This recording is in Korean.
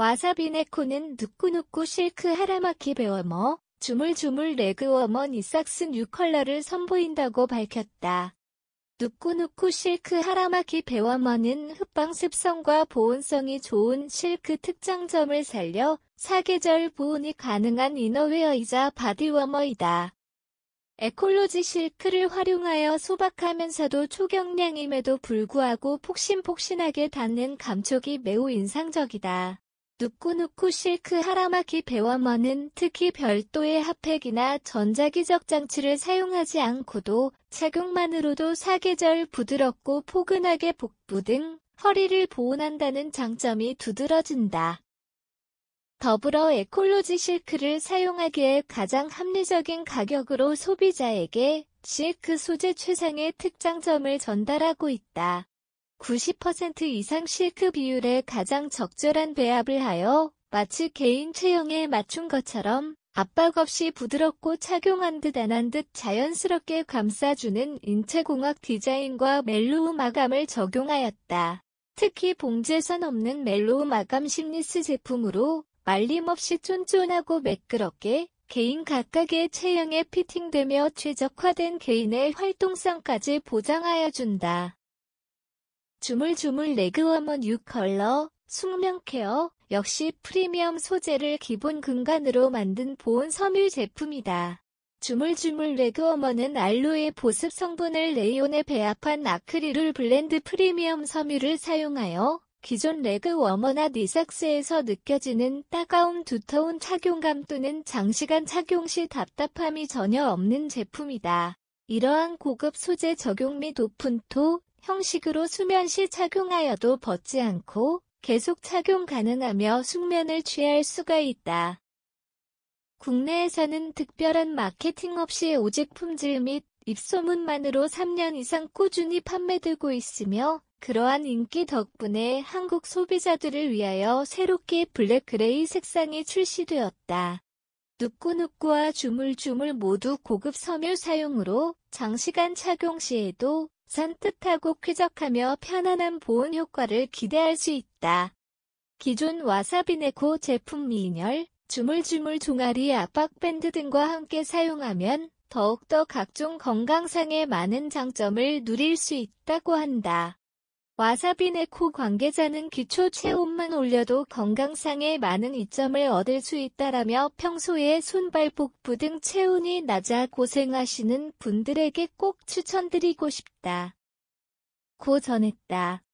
와사비네코는 누꾸누꾸 실크 하라마키 베어머, 주물주물 레그워먼 이삭슨 뉴컬러를 선보인다고 밝혔다. 누꾸누꾸 실크 하라마키 베어머는 흡방 습성과 보온성이 좋은 실크 특장점을 살려 사계절 보온이 가능한 이너웨어이자 바디워머이다. 에콜로지 실크를 활용하여 소박하면서도 초경량임에도 불구하고 폭신폭신하게 닿는 감촉이 매우 인상적이다. 누꾸누꾸 실크 하라마키 배워머는 특히 별도의 핫팩이나 전자기적 장치를 사용하지 않고도 착용만으로도 사계절 부드럽고 포근하게 복부 등 허리를 보온한다는 장점이 두드러진다. 더불어 에콜로지 실크를 사용하기에 가장 합리적인 가격으로 소비자에게 실크 소재 최상의 특장점을 전달하고 있다. 90% 이상 실크 비율에 가장 적절한 배합을 하여 마치 개인 체형에 맞춘 것처럼 압박 없이 부드럽고 착용한 듯 안한 듯 자연스럽게 감싸주는 인체공학 디자인과 멜로우 마감을 적용하였다. 특히 봉제선 없는 멜로우 마감 심리스 제품으로 말림없이 쫀쫀하고 매끄럽게 개인 각각의 체형에 피팅되며 최적화된 개인의 활동성까지 보장하여 준다. 주물주물 레그워먼 6컬러, 숙명케어 역시 프리미엄 소재를 기본 근간으로 만든 보온 섬유 제품이다. 주물주물 레그워먼은 알로에 보습 성분을 레이온에 배합한 아크릴을 블렌드 프리미엄 섬유를 사용하여 기존 레그워머나 니삭스에서 느껴지는 따가운 두터운 착용감 또는 장시간 착용 시 답답함이 전혀 없는 제품이다. 이러한 고급 소재 적용 및 오픈토, 형식으로 수면 시 착용하여도 벗지 않고 계속 착용 가능하며 숙면을 취할 수가 있다. 국내에서는 특별한 마케팅 없이 오직 품질 및 입소문만으로 3년 이상 꾸준히 판매되고 있으며 그러한 인기 덕분에 한국 소비자들을 위하여 새롭게 블랙 그레이 색상이 출시되었다. 누꾸누꾸와 주물주물 모두 고급 섬유 사용으로 장시간 착용 시에도 산뜻하고 쾌적하며 편안한 보온 효과를 기대할 수 있다. 기존 와사비네코 제품 미인열, 주물주물 종아리 압박밴드 등과 함께 사용하면 더욱더 각종 건강상의 많은 장점을 누릴 수 있다고 한다. 와사비네코 관계자는 기초 체온만 올려도 건강상에 많은 이점을 얻을 수 있다라며 평소에 손발복부 등 체온이 낮아 고생하시는 분들에게 꼭 추천드리고 싶다. 고 전했다.